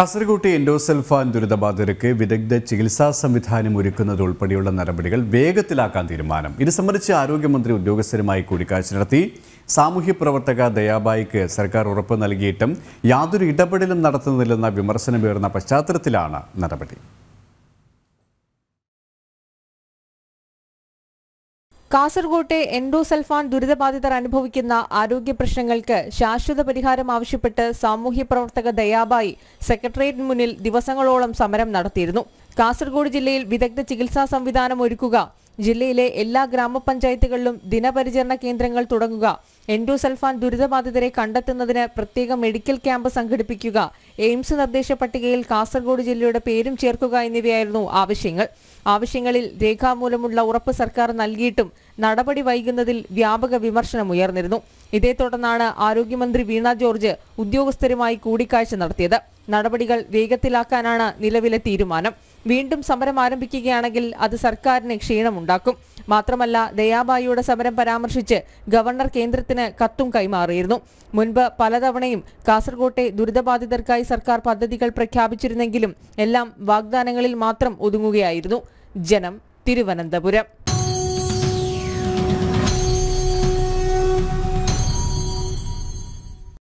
കാസർകോട്ടെ എൻഡോസൽഫാൻ ദുരിതബാധിതർക്ക് വിദഗ്ധ ചികിത്സാ സംവിധാനം ഒരുക്കുന്നത് ഉൾപ്പെടെയുള്ള നടപടികൾ വേഗത്തിലാക്കാൻ തീരുമാനം ഇത് സംബന്ധിച്ച് ആരോഗ്യമന്ത്രി ഉദ്യോഗസ്ഥരുമായി കൂടിക്കാഴ്ച നടത്തി സാമൂഹ്യ പ്രവർത്തക ദയാബായിക്ക് സർക്കാർ ഉറപ്പ് നൽകിയിട്ടും യാതൊരു ഇടപെടലും നടത്തുന്നില്ലെന്ന വിമർശനമേറുന്ന പശ്ചാത്തലത്തിലാണ് നടപടി കാസർകോട്ടെ എൻഡോസൽഫാൻ ദുരിതബാധിതർ അനുഭവിക്കുന്ന ആരോഗ്യ പ്രശ്നങ്ങൾക്ക് ശാശ്വത പരിഹാരം ആവശ്യപ്പെട്ട് സാമൂഹ്യ പ്രവർത്തക ദയാബായി സെക്രട്ടേറിയറ്റിന് മുന്നിൽ ദിവസങ്ങളോളം സമരം നടത്തിയിരുന്നു കാസർഗോഡ് ജില്ലയിൽ വിദഗ്ധ ചികിത്സാ സംവിധാനം ഒരുക്കുക ജില്ലയിലെ എല്ലാ ഗ്രാമപഞ്ചായത്തുകളിലും ദിനപരിചരണ കേന്ദ്രങ്ങൾ തുടങ്ങുക എൻഡോസൽഫാൻ ദുരിതബാധിതരെ കണ്ടെത്തുന്നതിന് പ്രത്യേക മെഡിക്കൽ ക്യാമ്പ് സംഘടിപ്പിക്കുക എയിംസ് നിർദ്ദേശ പട്ടികയിൽ കാസർഗോഡ് ജില്ലയുടെ പേരും ചേർക്കുക എന്നിവയായിരുന്നു ആവശ്യങ്ങൾ ആവശ്യങ്ങളിൽ രേഖാമൂലമുള്ള ഉറപ്പ് സർക്കാർ നൽകിയിട്ടും നടപടി വൈകുന്നതിൽ വ്യാപക വിമർശനമുയർന്നിരുന്നു ഇതേ തുടർന്നാണ് ആരോഗ്യമന്ത്രി വീണ ജോർജ് ഉദ്യോഗസ്ഥരുമായി കൂടിക്കാഴ്ച നടത്തിയത് നടപടികൾ വേഗത്തിലാക്കാനാണ് നിലവിലെ തീരുമാനം വീണ്ടും സമരം ആരംഭിക്കുകയാണെങ്കിൽ അത് സർക്കാരിന് ക്ഷീണമുണ്ടാക്കും മാത്രമല്ല ദയാബായിയുടെ സമരം പരാമർശിച്ച് ഗവർണർ കേന്ദ്രത്തിന് കത്തും കൈമാറിയിരുന്നു മുൻപ് പലതവണയും കാസർകോട്ടെ ദുരിതബാധിതർക്കായി സർക്കാർ പദ്ധതികൾ പ്രഖ്യാപിച്ചിരുന്നെങ്കിലും എല്ലാം വാഗ്ദാനങ്ങളിൽ മാത്രം ഒതുങ്ങുകയായിരുന്നു ജനം തിരുവനന്തപുരം